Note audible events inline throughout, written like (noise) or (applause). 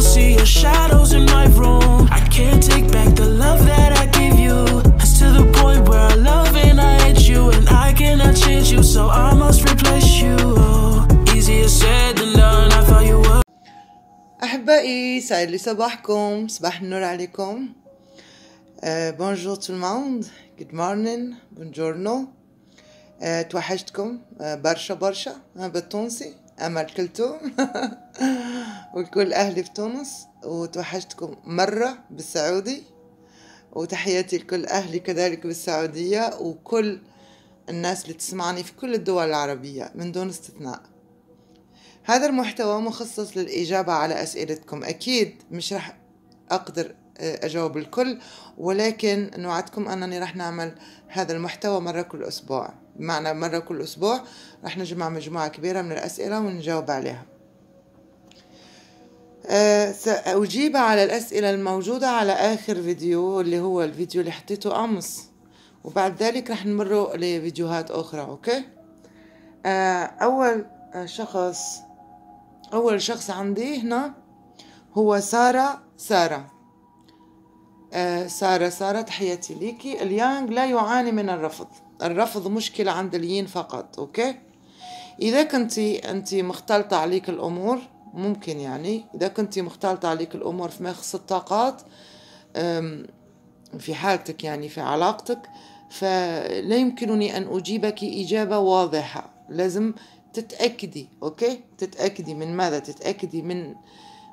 still see your shadows in my room. I can't take back the love that I gave you. It's to the point where I love and I hate you, and I cannot change you, so I must replace you. Easier said than done. I thought you were. أحبائي سعيد لي صباحكم صباح النور عليكم بونجور تو الموند جود مورنين بونجورنو توحشتكم برشا برشا بالتونسي أمل كلتم (laughs) وكل أهلي في تونس وتوحشتكم مرة بالسعودي وتحياتي لكل أهلي كذلك بالسعودية وكل الناس اللي تسمعني في كل الدول العربية من دون استثناء هذا المحتوى مخصص للإجابة على أسئلتكم أكيد مش رح أقدر آه، أجاوب الكل ولكن نوعدكم أنني رح نعمل هذا المحتوى مرة كل أسبوع بمعنى مرة كل أسبوع رح نجمع مجموعة كبيرة من الأسئلة ونجاوب عليها آه، سأجيب على الأسئلة الموجودة على آخر فيديو اللي هو الفيديو اللي حطيته أمس وبعد ذلك رح نمر لفيديوهات أخرى أوكي آه، أول شخص أول شخص عندي هنا هو سارة سارة آه، سارة سارة تحياتي ليكي اليانغ لا يعاني من الرفض الرفض مشكلة عند اليين فقط أوكي إذا كنت أنت مختلطة عليك الأمور ممكن يعني إذا كنت مختلطة عليك الأمور فيما يخص الطاقات في حالتك يعني في علاقتك فلا يمكنني أن أجيبك إجابة واضحة لازم تتأكدي أوكي تتأكدي من ماذا تتأكدي من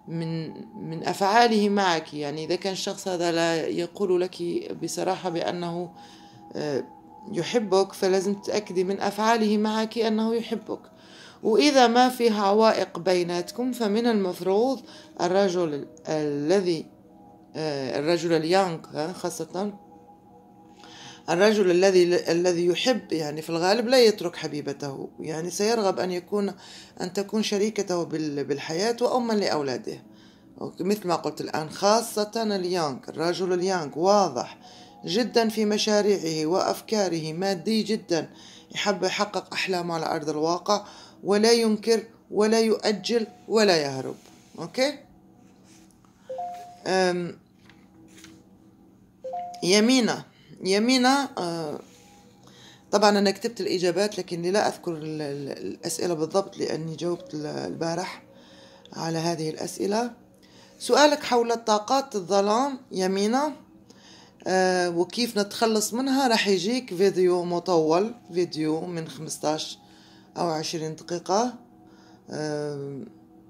من من أفعاله معك يعني إذا كان الشخص هذا لا يقول لك بصراحة بأنه آه، يحبك فلازم تتأكدي من أفعاله معك أنه يحبك وإذا ما فيها عوائق بيناتكم فمن المفروض الرجل الذي آه، الرجل اليانغ خاصة الرجل الذي الذي يحب يعني في الغالب لا يترك حبيبته يعني سيرغب أن يكون أن تكون شريكته بالحياة وأما لأولاده مثل ما قلت الآن خاصة اليانغ الرجل اليانغ واضح جدا في مشاريعه وأفكاره مادي جدا يحب يحقق أحلامه على أرض الواقع ولا ينكر ولا يؤجل ولا يهرب أوكي يمينة يمينة آه، طبعا أنا كتبت الإجابات لكني لا أذكر الأسئلة بالضبط لأني جاوبت البارح على هذه الأسئلة سؤالك حول طاقات الظلام يمينة آه، وكيف نتخلص منها راح يجيك فيديو مطول فيديو من 15 أو 20 دقيقة آه،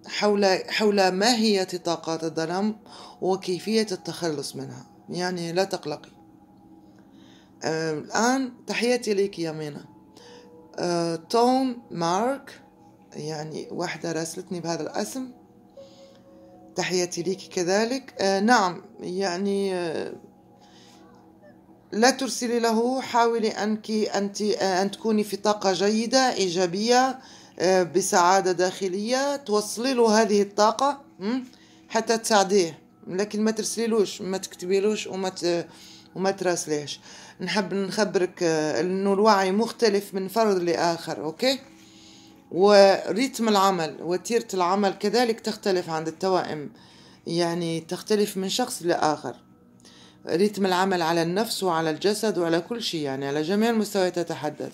حول حول ماهية طاقات الظلام وكيفية التخلص منها يعني لا تقلقي الآن تحياتي لك يا مينا أه، توم مارك يعني واحدة راسلتني بهذا الاسم تحياتي لك كذلك أه، نعم يعني أه، لا ترسلي له حاولي أنك أنت أن تكوني في طاقة جيدة إيجابية بسعادة داخلية توصلي له هذه الطاقة حتى تساعديه لكن ما ترسليلوش ما تكتبيلوش وما ت... وما تراسليش نحب نخبرك آه، انه الوعي مختلف من فرد لاخر اوكي وريتم العمل وتيرة العمل كذلك تختلف عند التوائم يعني تختلف من شخص لآخر ريتم العمل على النفس وعلى الجسد وعلى كل شيء يعني على جميع المستويات تتحدث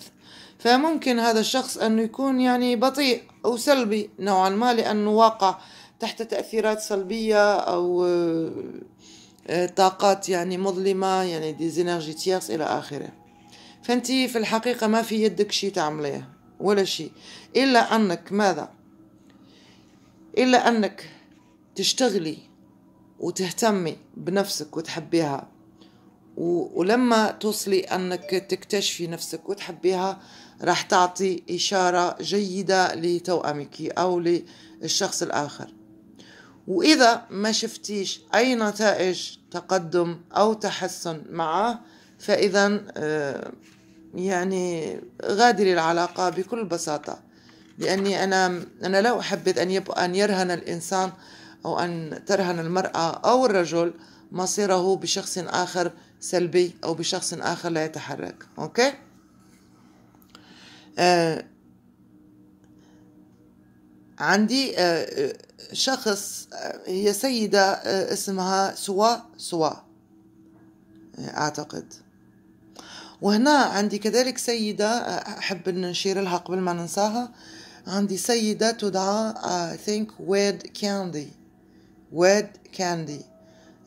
فممكن هذا الشخص أنه يكون يعني بطيء أو سلبي نوعا ما لأنه واقع تحت تأثيرات سلبية أو آه، آه، طاقات يعني مظلمة يعني دي زينرجي تيرس إلى آخره فأنت في الحقيقة ما في يدك شي تعمليه ولا شي إلا أنك ماذا إلا أنك تشتغلي وتهتمي بنفسك وتحبيها ولما توصلي أنك تكتشفي نفسك وتحبيها راح تعطي إشارة جيدة لتوأمك أو للشخص الآخر وإذا ما شفتيش أي نتائج تقدم أو تحسن معه فإذا آه، يعني غادري العلاقة بكل بساطة لأني أنا أنا لا أحبذ أن يبقى أن يرهن الإنسان أو أن ترهن المرأة أو الرجل مصيره بشخص آخر سلبي أو بشخص آخر لا يتحرك أوكي آه، عندي آه، شخص هي سيدة اسمها سوا سوا أعتقد وهنا عندي كذلك سيدة أحب أن نشير لها قبل ما ننساها عندي سيدة تدعى I think ويد كاندي ويد كاندي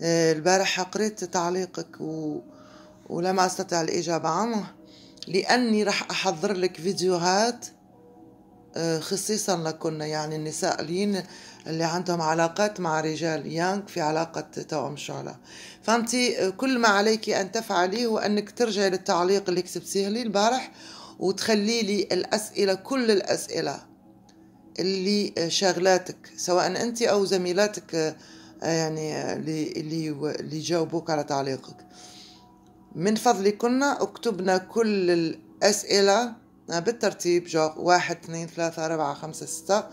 البارحة قريت تعليقك و... ولم أستطع الإجابة عنه لأني راح أحضر لك فيديوهات آه، خصيصا لكن يعني النساء لين اللي عندهم علاقات مع رجال يانغ في علاقة توأم شعلة فأنتي كل ما عليك أن تفعلي هو أنك ترجعي للتعليق اللي كتبتيه لي البارح وتخلي لي الأسئلة كل الأسئلة اللي شغلاتك سواء أنت أو زميلاتك آه، يعني آه، اللي اللي جاوبوك على تعليقك من فضلكن اكتبنا كل الأسئلة آه، بالترتيب جو واحد اثنين ثلاثة أربعة خمسة ستة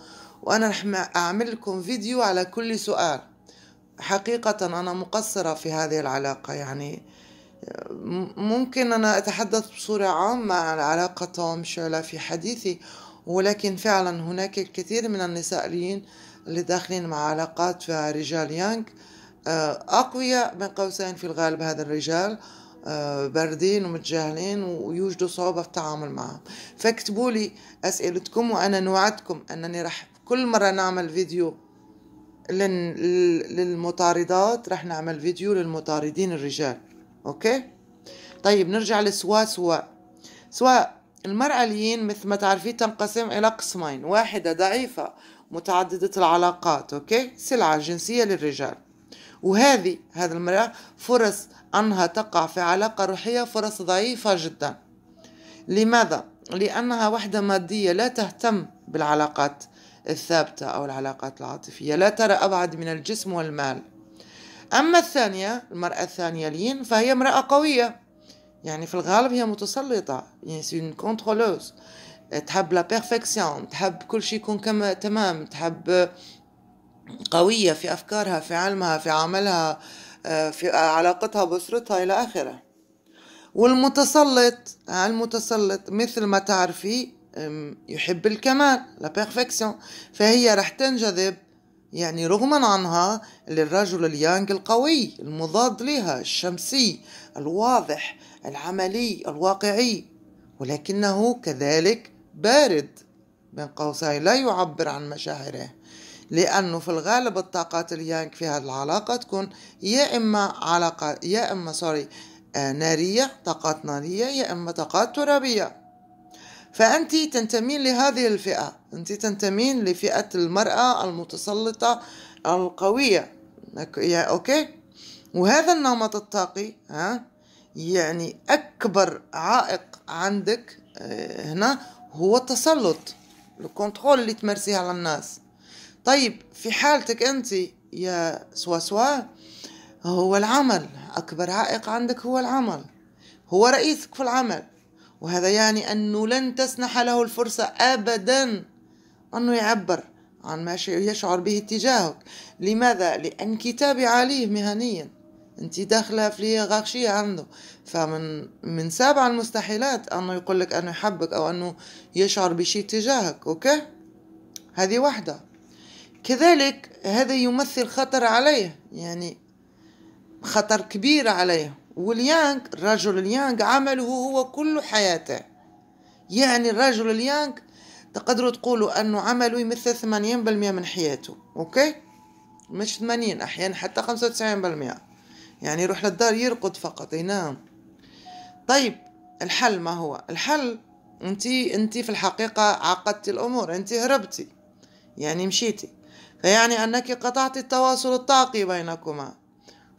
وأنا رح أعمل لكم فيديو على كل سؤال حقيقة أنا مقصرة في هذه العلاقة يعني ممكن أنا أتحدث بصورة عامة عن علاقة توم شيرلا في حديثي ولكن فعلا هناك الكثير من النسائيين اللي داخلين مع علاقات رجال يانغ آه، أقوياء بين قوسين في الغالب هذا الرجال آه، باردين ومتجاهلين ويوجدوا صعوبة في التعامل معهم فاكتبوا لي أسئلتكم وأنا نوعدكم أنني رح كل مرة نعمل فيديو للمطاردات رح نعمل فيديو للمطاردين الرجال اوكي طيب نرجع سوا سوا المرأة المرأليين مثل ما تعرفي تنقسم إلى قسمين واحدة ضعيفة متعددة العلاقات أوكي سلعة جنسية للرجال وهذه هذا المرأة فرص أنها تقع في علاقة روحية فرص ضعيفة جدا لماذا؟ لأنها وحدة مادية لا تهتم بالعلاقات الثابتة أو العلاقات العاطفية لا ترى أبعد من الجسم والمال أما الثانية المرأة الثانية لين فهي امرأة قوية يعني في الغالب هي متسلطة يعني كونترولوز تحب لا بيرفكسيون تحب كل شيء يكون كما تمام تحب قوية في أفكارها في علمها في عملها في علاقتها بأسرتها إلى آخره والمتسلط المتسلط مثل ما تعرفي يحب الكمال لا بيرفكسيون فهي رح تنجذب يعني رغما عنها للرجل اليانغ القوي المضاد لها الشمسي الواضح العملي الواقعي ولكنه كذلك بارد بين قوسين لا يعبر عن مشاعره لأنه في الغالب الطاقات اليانغ في هذه العلاقة تكون يا إما علاقة يا إما سوري آه، نارية طاقات نارية يا إما طاقات ترابية فأنت تنتمين لهذه الفئة أنت تنتمين لفئة المرأة المتسلطة القوية أوكي وهذا النمط الطاقي ها يعني أكبر عائق عندك آه، هنا هو التسلط الكنترول اللي تمارسيه على الناس طيب في حالتك أنت يا سوا سوا هو العمل أكبر عائق عندك هو العمل هو رئيسك في العمل وهذا يعني أنه لن تسنح له الفرصة أبدا أنه يعبر عن ما يشعر به تجاهك لماذا؟ لأنك تابعة مهنيا انت داخلة في غاشية عنده فمن من سابع المستحيلات انه يقول لك انه يحبك او انه يشعر بشيء تجاهك اوكي هذه واحدة كذلك هذا يمثل خطر عليه يعني خطر كبير عليه واليانغ الرجل اليانغ عمله هو كل حياته يعني الرجل اليانغ تقدروا تقولوا أنه عمله يمثل ثمانين بالمئة من حياته أوكي مش ثمانين أحيانا حتى خمسة وتسعين بالمئة يعني يروح للدار يرقد فقط ينام طيب الحل ما هو الحل انت انت في الحقيقة عقدتي الأمور انت هربتي يعني مشيتي فيعني أنك قطعت التواصل الطاقي بينكما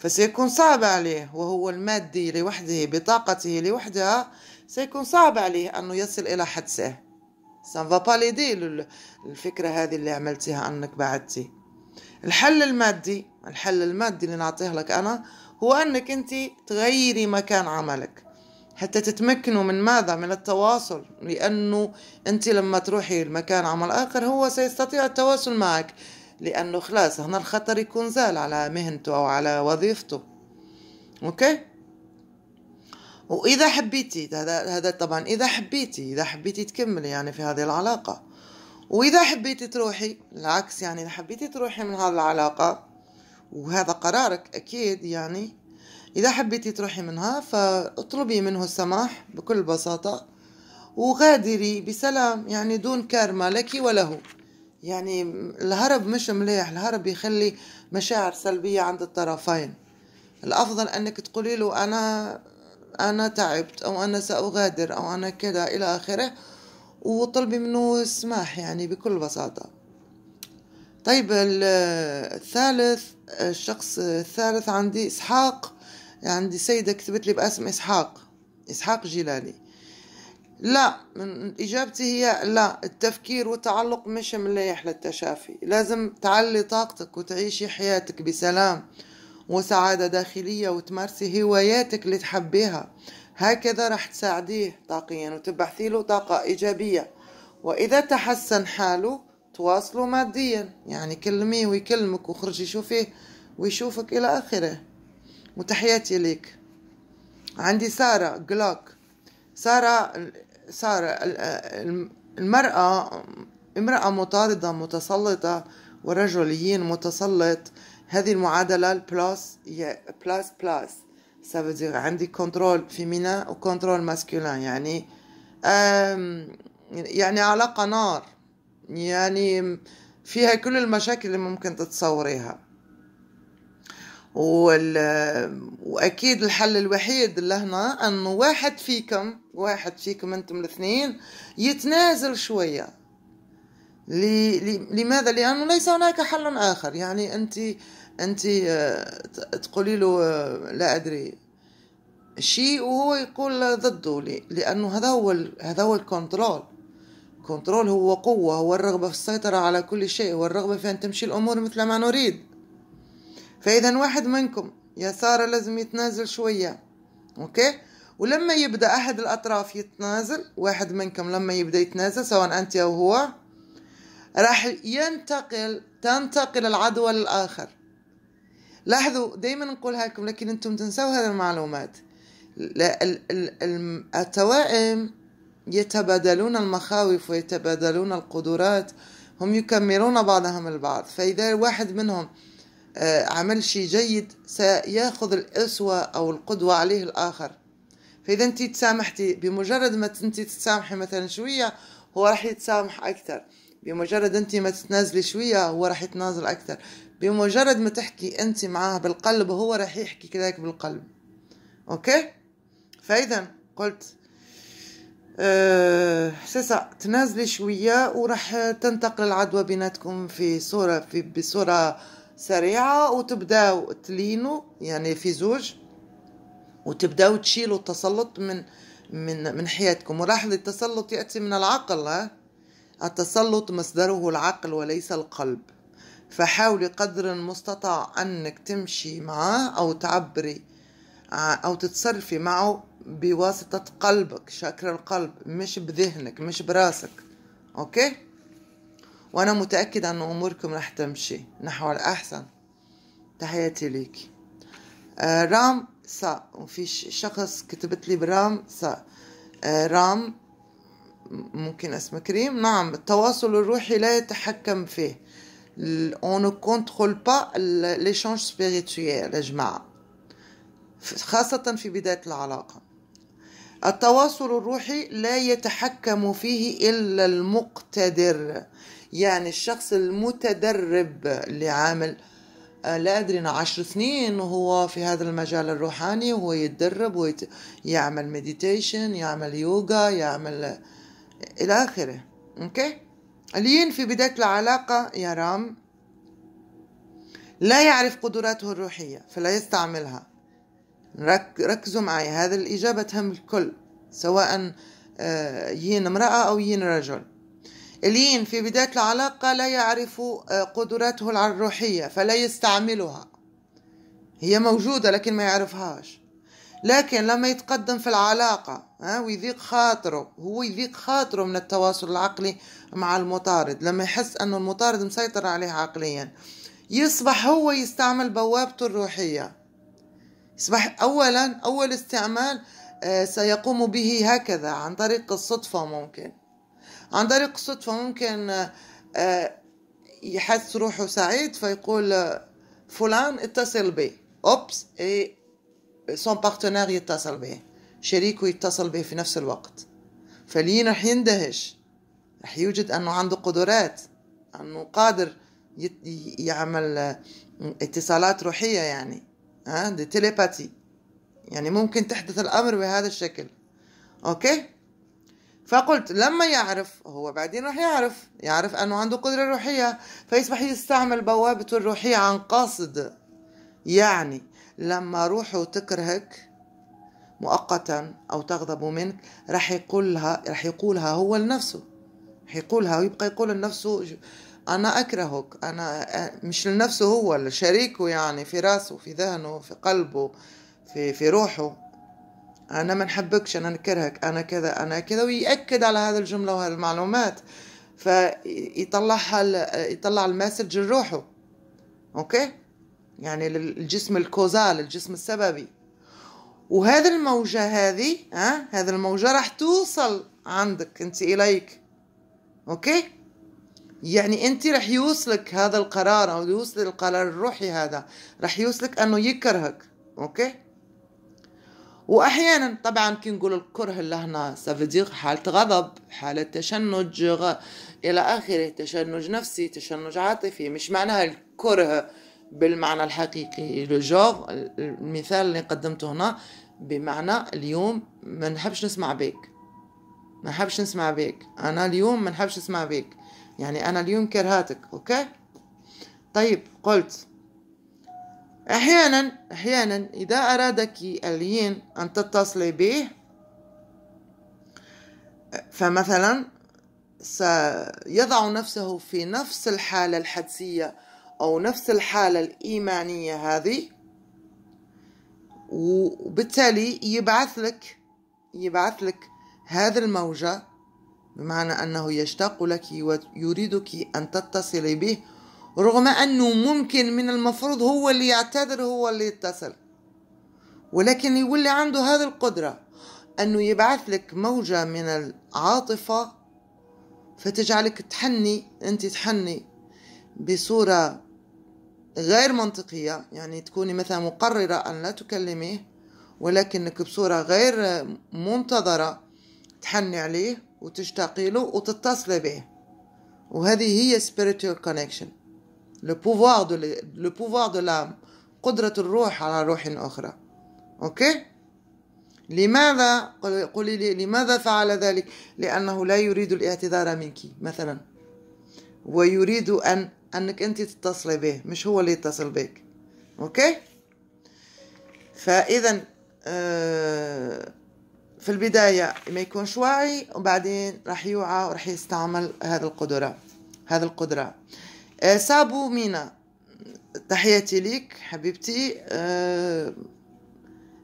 فسيكون صعب عليه وهو المادي لوحده بطاقته لوحدها سيكون صعب عليه أنه يصل إلى حدسه سنفا با ليدي الفكرة هذه اللي عملتيها أنك بعدتي الحل المادي الحل المادي اللي نعطيه لك أنا هو أنك أنت تغيري مكان عملك حتى تتمكنوا من ماذا من التواصل لأنه أنت لما تروحي لمكان عمل آخر هو سيستطيع التواصل معك لأنه خلاص هنا الخطر يكون زال على مهنته أو على وظيفته أوكي وإذا حبيتي هذا طبعا إذا حبيتي إذا حبيتي تكملي يعني في هذه العلاقة وإذا حبيتي تروحي العكس يعني إذا حبيتي تروحي من هذه العلاقة وهذا قرارك أكيد يعني إذا حبيتي تروحي منها فاطلبي منه السماح بكل بساطة وغادري بسلام يعني دون كارما لك وله يعني الهرب مش مليح الهرب يخلي مشاعر سلبية عند الطرفين الأفضل أنك تقولي له أنا أنا تعبت أو أنا سأغادر أو أنا كذا إلى آخره وطلبي منه السماح يعني بكل بساطة طيب الثالث الشخص الثالث عندي إسحاق عندي سيدة كتبت لي باسم إسحاق إسحاق جلالي لا من إجابتي هي لا التفكير والتعلق مش مليح للتشافي لازم تعلي طاقتك وتعيشي حياتك بسلام وسعادة داخلية وتمارسي هواياتك اللي تحبيها هكذا راح تساعديه طاقيا وتبعثي له طاقة إيجابية وإذا تحسن حاله تواصلوا ماديا يعني كلميه ويكلمك وخرجي شوفيه ويشوفك إلى آخره وتحياتي ليك عندي سارة جلوك صار صار المرأة امرأة مطاردة متسلطة ورجل متسلط هذه المعادلة البلس بلس بلس ça veut عندي كنترول فيمينا وكنترول ماسكولين يعني يعني علاقة نار يعني فيها كل المشاكل اللي ممكن تتصوريها واكيد الحل الوحيد لهنا ان واحد فيكم واحد فيكم انتم الاثنين يتنازل شويه لي... لماذا لانه ليس هناك حل اخر يعني انت انت آه، تقولي له آه، لا ادري شيء وهو يقول ضده لانه هذا هو ال... هذا هو الكنترول كنترول هو قوه هو الرغبه في السيطره على كل شيء والرغبه في ان تمشي الامور مثل ما نريد فإذا واحد منكم يسارة لازم يتنازل شوية أوكي ولما يبدأ أحد الأطراف يتنازل واحد منكم لما يبدأ يتنازل سواء أنت أو هو راح ينتقل تنتقل العدوى للآخر لاحظوا دايما نقولها لكم لكن أنتم تنسوا هذه المعلومات التوائم يتبادلون المخاوف ويتبادلون القدرات هم يكملون بعضهم البعض فإذا واحد منهم آه، عمل شيء جيد سياخذ الأسوة أو القدوة عليه الآخر فإذا أنت تسامحتي بمجرد ما أنت تتسامحي مثلا شوية هو راح يتسامح أكثر بمجرد أنت ما تتنازلي شوية هو راح يتنازل أكثر بمجرد ما تحكي أنت معاه بالقلب هو راح يحكي كذلك بالقلب أوكي فإذا قلت أه سيسا تنازلي شوية وراح تنتقل العدوى بيناتكم في صورة في بصورة سريعة وتبداو تلينوا يعني في زوج وتبداو تشيلوا التسلط من من من حياتكم ولاحظ التسلط يأتي من العقل ها؟ التسلط مصدره العقل وليس القلب فحاولي قدر المستطاع أنك تمشي معاه أو تعبري آه، أو تتصرفي معه بواسطة قلبك شاكر القلب مش بذهنك مش براسك أوكي وأنا متأكد أن أموركم راح تمشي نحو الأحسن تحياتي ليكي آه، رام سا وفي شخص كتبت لي برام سا آه، رام ممكن اسمه كريم نعم التواصل الروحي لا يتحكم فيه on ne contrôle pas l'échange spirituel يا جماعة خاصة في بداية العلاقة التواصل الروحي لا يتحكم فيه إلا المقتدر يعني الشخص المتدرب اللي عامل آه، لا أدري أنا عشر سنين وهو في هذا المجال الروحاني وهو يتدرب ويعمل مديتيشن يعمل يوغا يعمل إلى آخره أوكي الين في بداية العلاقة يا رام لا يعرف قدراته الروحية فلا يستعملها ركزوا معي هذا الإجابة تهم الكل سواء آه، ين امرأة أو ين رجل لين في بداية العلاقة لا يعرف آه، قدراته الروحية فلا يستعملها هي موجودة لكن ما يعرفهاش لكن لما يتقدم في العلاقة ها آه، ويذيق خاطره هو يذيق خاطره من التواصل العقلي مع المطارد لما يحس أن المطارد مسيطر عليه عقليا يصبح هو يستعمل بوابته الروحية يصبح أولا أول استعمال آه، سيقوم به هكذا عن طريق الصدفة ممكن عن طريق الصدفة ممكن آه، يحس روحه سعيد فيقول آه، فلان اتصل بي اوبس اي سون بارتنير يتصل به شريكه يتصل به في نفس الوقت فلين رح يندهش رح يوجد انه عنده قدرات انه قادر يعمل آه، اتصالات روحيه يعني ها دي تيليباتي يعني ممكن تحدث الامر بهذا الشكل اوكي فقلت لما يعرف هو بعدين راح يعرف يعرف أنه عنده قدرة روحية فيصبح يستعمل بوابته الروحية عن قصد يعني لما روحه تكرهك مؤقتا أو تغضب منك راح يقولها راح يقولها هو لنفسه راح يقولها ويبقى يقول لنفسه أنا أكرهك أنا مش لنفسه هو لشريكه يعني في راسه في ذهنه في قلبه في في روحه انا ما نحبكش انا نكرهك انا كذا انا كذا ويأكد على هذه الجمله وهذه المعلومات فيطلعها يطلع المسج لروحه اوكي يعني للجسم الكوزال الجسم السببي وهذه الموجة هذه ها هذه الموجة راح توصل عندك انت اليك اوكي يعني انت راح يوصلك هذا القرار او يوصل القرار الروحي هذا راح يوصلك انه يكرهك اوكي واحيانا طبعا كي نقول الكره لهنا سافيدير حاله غضب حاله تشنج غ... الى اخره تشنج نفسي تشنج عاطفي مش معناها الكره بالمعنى الحقيقي لو جور المثال اللي قدمته هنا بمعنى اليوم ما نحبش نسمع بيك ما نحبش نسمع بيك انا اليوم ما نحبش نسمع بيك يعني انا اليوم كرهاتك اوكي طيب قلت أحيانا أحيانا إذا أرادك الين أن تتصلي به فمثلا سيضع نفسه في نفس الحالة الحدسية أو نفس الحالة الإيمانية هذه وبالتالي يبعث لك يبعث لك هذه الموجة بمعنى أنه يشتاق لك ويريدك أن تتصلي به رغم أنه ممكن من المفروض هو اللي يعتذر هو اللي يتصل ولكن يولي عنده هذه القدرة أنه يبعث لك موجة من العاطفة فتجعلك تحني أنت تحني بصورة غير منطقية يعني تكوني مثلا مقررة أن لا تكلميه ولكنك بصورة غير منتظرة تحني عليه وتشتاقي له وتتصلي به وهذه هي spiritual connection le pouvoir de l'âme قدرة الروح على روح أخرى أوكي لماذا قولي لي لماذا فعل ذلك لأنه لا يريد الاعتذار منك مثلا ويريد أن أنك أنت تتصلي به مش هو اللي يتصل بك أوكي فإذا آه، في البداية ما يكونش واعي وبعدين راح يوعى وراح يستعمل هذه القدرة هذه القدرة آه، سابو مينا تحياتي ليك حبيبتي أه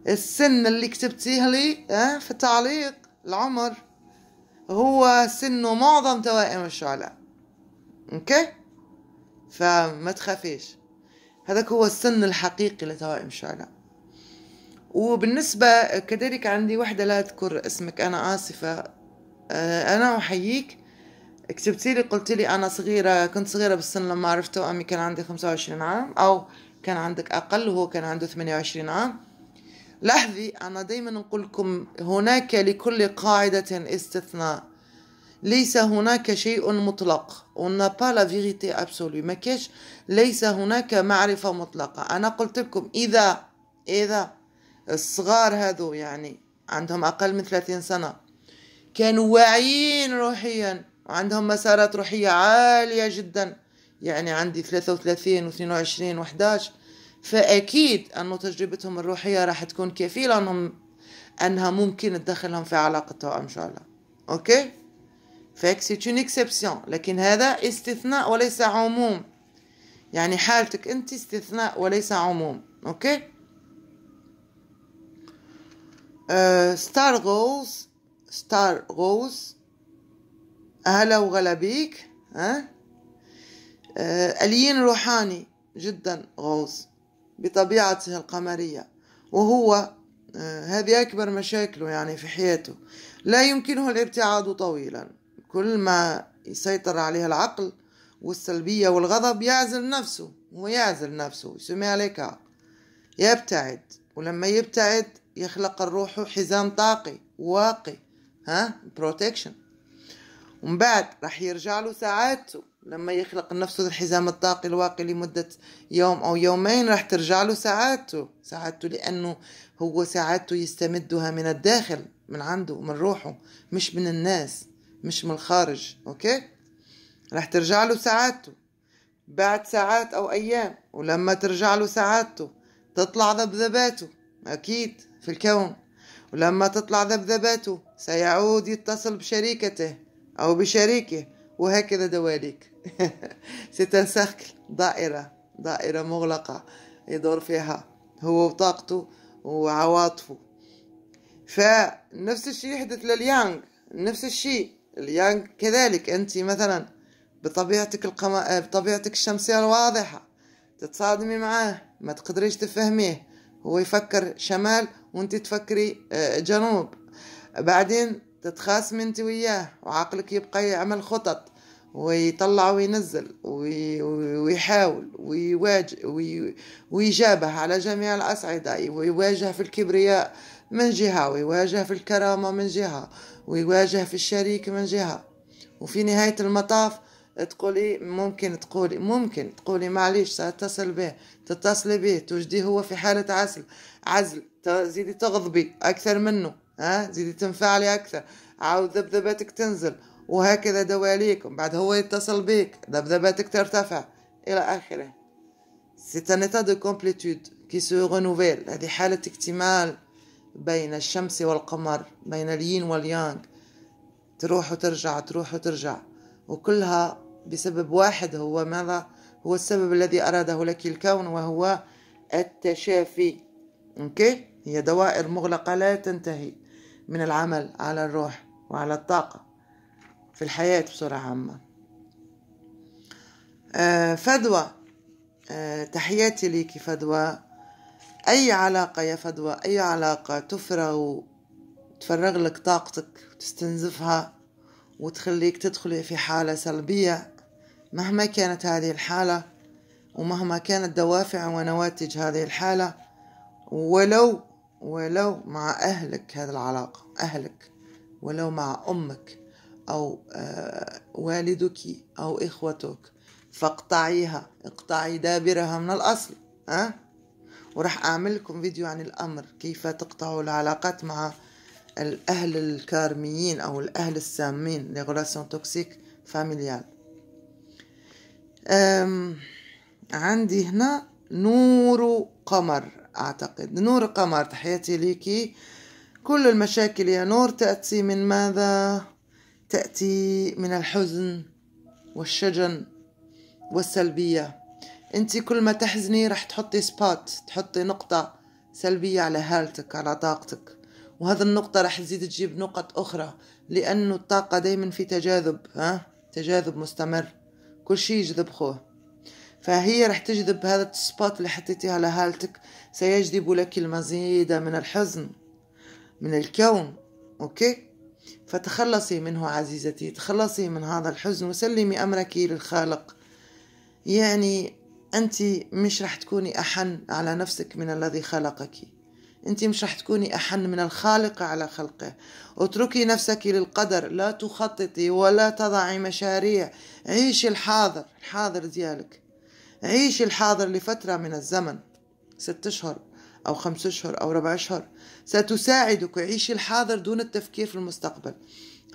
السن اللي كتبتيه لي أه في التعليق العمر هو سنه معظم توائم الشعلاء اوكي فما تخافيش هذاك هو السن الحقيقي لتوائم الشعلاء وبالنسبة كذلك عندي وحدة لا أذكر اسمك أنا آسفة أه أنا أحييك كتبتي لي قلتي لي انا صغيره كنت صغيره بالسن لما عرفته امي كان عندي 25 عام او كان عندك اقل وهو كان عنده 28 عام لاحظي انا دائما نقول لكم هناك لكل قاعده استثناء ليس هناك شيء مطلق اون با لا la vérité ما كاش ليس هناك معرفة مطلقة أنا قلت لكم إذا إذا الصغار هذو يعني عندهم أقل من 30 سنة كانوا واعيين روحيا عندهم مسارات روحية عالية جدا يعني عندي 33 و 22 و 11 فأكيد أنه تجربتهم الروحية راح تكون كفيلة أنهم أنها ممكن تدخلهم في علاقة توأم الله أوكي فاك سيت اون اكسبسيون لكن هذا استثناء وليس عموم يعني حالتك أنت استثناء وليس عموم أوكي ستار غوز ستار غوز أهلا وغلا بيك ها أه؟ أليين روحاني جدا غوص بطبيعته القمرية وهو آه، هذه أكبر مشاكله يعني في حياته لا يمكنه الابتعاد طويلا كل ما يسيطر عليه العقل والسلبية والغضب يعزل نفسه هو يعزل نفسه يسمي عليك يبتعد ولما يبتعد يخلق الروح حزام طاقي واقي ها بروتكشن ومن بعد راح يرجع له ساعاته لما يخلق نفسه الحزام الطاقي الواقي لمدة يوم أو يومين راح ترجع له ساعاته ساعاته لأنه هو ساعاته يستمدها من الداخل من عنده من روحه مش من الناس مش من الخارج أوكي راح ترجع له ساعاته بعد ساعات أو أيام ولما ترجع له ساعاته تطلع ذبذباته أكيد في الكون ولما تطلع ذبذباته سيعود يتصل بشريكته أو بشريكه وهكذا دواليك سيتان (laughs) سيركل دائرة دائرة مغلقة يدور فيها هو وطاقته وعواطفه فنفس الشيء يحدث لليانغ نفس الشيء اليانغ كذلك أنت مثلا بطبيعتك القما... بطبيعتك الشمسية الواضحة تتصادمي معاه ما تقدريش تفهميه هو يفكر شمال وانت تفكري آه، جنوب بعدين تتخاصم انت وياه وعقلك يبقى يعمل خطط ويطلع وينزل ويحاول ويواجه ويجابه على جميع الأصعدة ويواجه في الكبرياء من جهة ويواجه في الكرامة من جهة ويواجه في الشريك من جهة وفي نهاية المطاف تقولي ممكن تقولي ممكن تقولي معليش سأتصل به تتصلي به توجدي هو في حالة عزل عزل تزيدي تغضبي أكثر منه ها زيدي تنفعلي اكثر عاود ذبذباتك تنزل وهكذا دواليك بعد هو يتصل بيك ذبذباتك ترتفع الى اخره C'est un état de complétude qui se renouvelle هذه حالة اكتمال بين الشمس والقمر بين الين واليانغ تروح وترجع تروح وترجع وكلها بسبب واحد هو ماذا هو السبب الذي أراده لك الكون وهو التشافي اوكي هي دوائر مغلقة لا تنتهي من العمل على الروح وعلى الطاقة في الحياة بصورة عامة آه، فدوى آه، تحياتي ليكي فدوى أي علاقة يا فدوى أي علاقة تفرغ وتفرغ لك طاقتك وتستنزفها وتخليك تدخلي في حالة سلبية مهما كانت هذه الحالة ومهما كانت دوافع ونواتج هذه الحالة ولو ولو مع أهلك هذه العلاقة أهلك ولو مع أمك أو آه، والدك أو إخوتك فاقطعيها اقطعي دابرها من الأصل أه؟ وراح أعمل لكم فيديو عن الأمر كيف تقطعوا العلاقات مع الأهل الكارميين أو الأهل السامين لغلاسون توكسيك فاميليال عندي هنا نور قمر أعتقد نور قمر تحياتي ليكي كل المشاكل يا نور تأتي من ماذا؟ تأتي من الحزن والشجن والسلبية انت كل ما تحزني رح تحطي سبات تحطي نقطة سلبية على هالتك على طاقتك وهذا النقطة رح تزيد تجيب نقط أخرى لأنه الطاقة دايما في تجاذب ها تجاذب مستمر كل شيء يجذب خوه فهي رح تجذب هذا السبوت اللي حطيتيه على هالتك سيجذب لك المزيد من الحزن من الكون أوكي فتخلصي منه عزيزتي تخلصي من هذا الحزن وسلمي أمرك للخالق يعني أنت مش رح تكوني أحن على نفسك من الذي خلقك أنت مش رح تكوني أحن من الخالق على خلقه اتركي نفسك للقدر لا تخططي ولا تضعي مشاريع عيشي الحاضر الحاضر ديالك عيشي الحاضر لفترة من الزمن ست أشهر أو خمس أشهر أو ربع أشهر ستساعدك عيشي الحاضر دون التفكير في المستقبل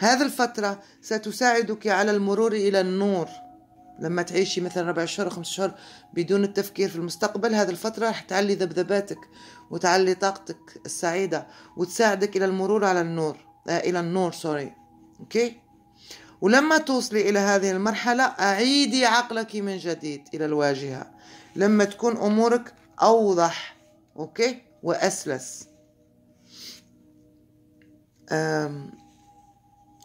هذه الفترة ستساعدك على المرور إلى النور لما تعيشي مثلا ربع شهر خمس شهر بدون التفكير في المستقبل هذه الفترة رح تعلي ذبذباتك وتعلي طاقتك السعيدة وتساعدك إلى المرور على النور آه إلى النور سوري أوكي ولما توصلي إلى هذه المرحلة أعيدي عقلك من جديد إلى الواجهة لما تكون أمورك أوضح أوكي وأسلس أم.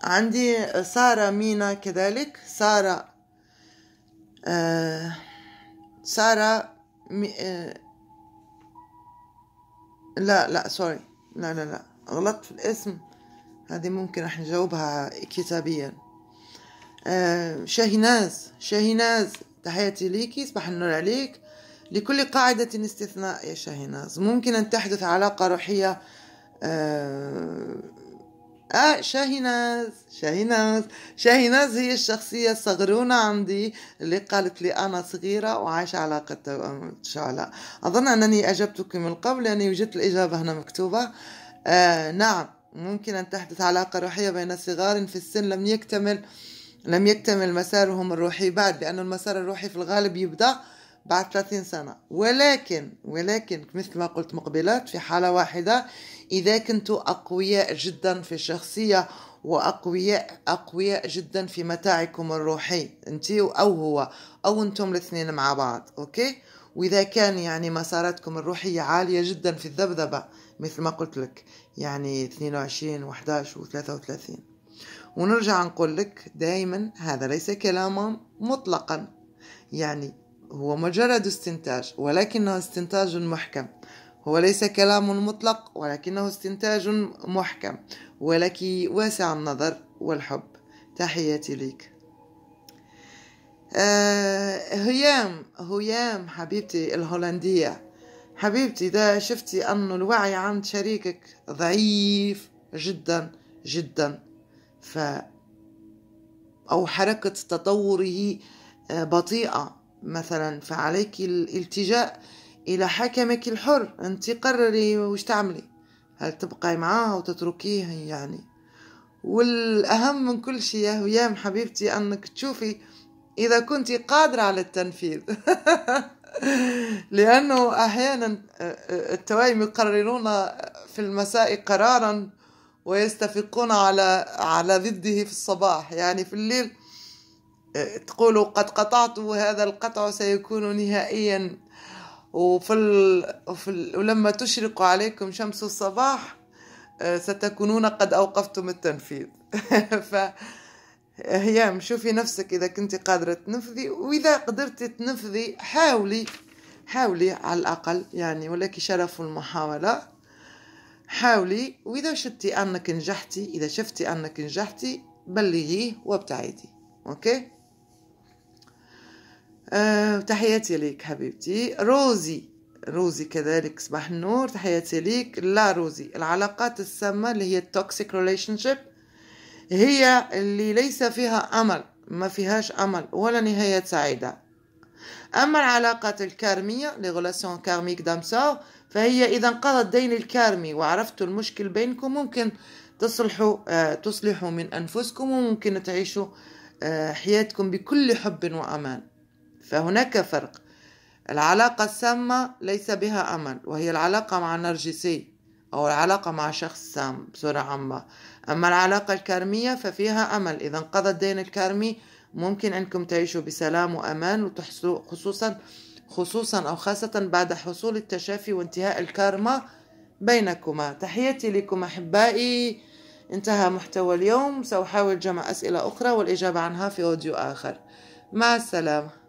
عندي سارة مينا كذلك سارة أه، سارة مي... أه، لا لا سوري لا لا لا غلطت في الاسم هذه ممكن راح نجاوبها كتابيا آه، شاهيناز شاهناز شاهناز تحياتي ليكي صباح النور عليك لكل قاعدة استثناء يا شاهناز ممكن أن تحدث علاقة روحية آه, آه، شاهيناز شاهناز شاهناز شاهناز هي الشخصية الصغرونة عندي اللي قالت لي أنا صغيرة وعايشة علاقة شعلاء أظن أنني أجبتك من قبل لأني وجدت الإجابة هنا مكتوبة آه نعم ممكن أن تحدث علاقة روحية بين صغار في السن لم يكتمل آه لم يكتمل مسارهم الروحي بعد لأن المسار الروحي في الغالب يبدأ بعد 30 سنة ولكن ولكن مثل ما قلت مقبلات في حالة واحدة إذا كنتوا أقوياء جدا في الشخصية وأقوياء أقوياء جدا في متاعكم الروحي أنت أو هو أو أنتم الاثنين مع بعض أوكي وإذا كان يعني مساراتكم الروحية عالية جدا في الذبذبة مثل ما قلت لك يعني 22 و11 و33 ونرجع نقول لك دائما هذا ليس كلاما مطلقا يعني هو مجرد استنتاج ولكنه استنتاج محكم هو ليس كلام مطلق ولكنه استنتاج محكم ولك واسع النظر والحب تحياتي لك آه هيام هيام حبيبتي الهولندية حبيبتي إذا شفتي أن الوعي عند شريكك ضعيف جدا جدا ف أو حركة تطوره آه، بطيئة مثلا فعليك الالتجاء إلى حكمك الحر أنت قرري وش تعملي هل تبقي معاه وتتركيه يعني والأهم من كل شيء يا حبيبتي أنك تشوفي إذا كنت قادرة على التنفيذ (laughs) لأنه أحيانا آه، آه، التوائم يقررون في المساء قرارا ويستفقون على على ضده في الصباح يعني في الليل آه، تقولوا قد قطعت هذا القطع سيكون نهائيا وفي ال... وفي ال... ولما تشرق عليكم شمس الصباح آه، ستكونون قد أوقفتم التنفيذ (laughs) فهيام شوفي نفسك إذا كنت قادرة تنفذي وإذا قدرت تنفذي حاولي حاولي على الأقل يعني ولك شرف المحاولة حاولي وإذا شتي أنك نجحتي إذا شفتي أنك نجحتي بلغيه وابتعدي أوكي أه تحياتي ليك حبيبتي روزي روزي كذلك صباح النور تحياتي ليك لا روزي العلاقات السامة اللي هي التوكسيك ريليشنشيب هي اللي ليس فيها أمل ما فيهاش أمل ولا نهاية سعيدة أما العلاقات الكارمية لي كارميك دام فهي إذا انقضى الدين الكارمي وعرفتوا المشكل بينكم ممكن تصلحوا آه، تصلحوا من أنفسكم وممكن تعيشوا آه، حياتكم بكل حب وأمان فهناك فرق العلاقة السامة ليس بها أمل وهي العلاقة مع النرجسي أو العلاقة مع شخص سام بصورة عامة أما العلاقة الكارمية ففيها أمل إذا انقضى الدين الكارمي ممكن أنكم تعيشوا بسلام وأمان وتحصلوا خصوصا خصوصا أو خاصة بعد حصول التشافي وانتهاء الكارما بينكما تحياتي لكم أحبائي انتهى محتوى اليوم سأحاول جمع أسئلة أخرى والإجابة عنها في أوديو آخر مع السلامة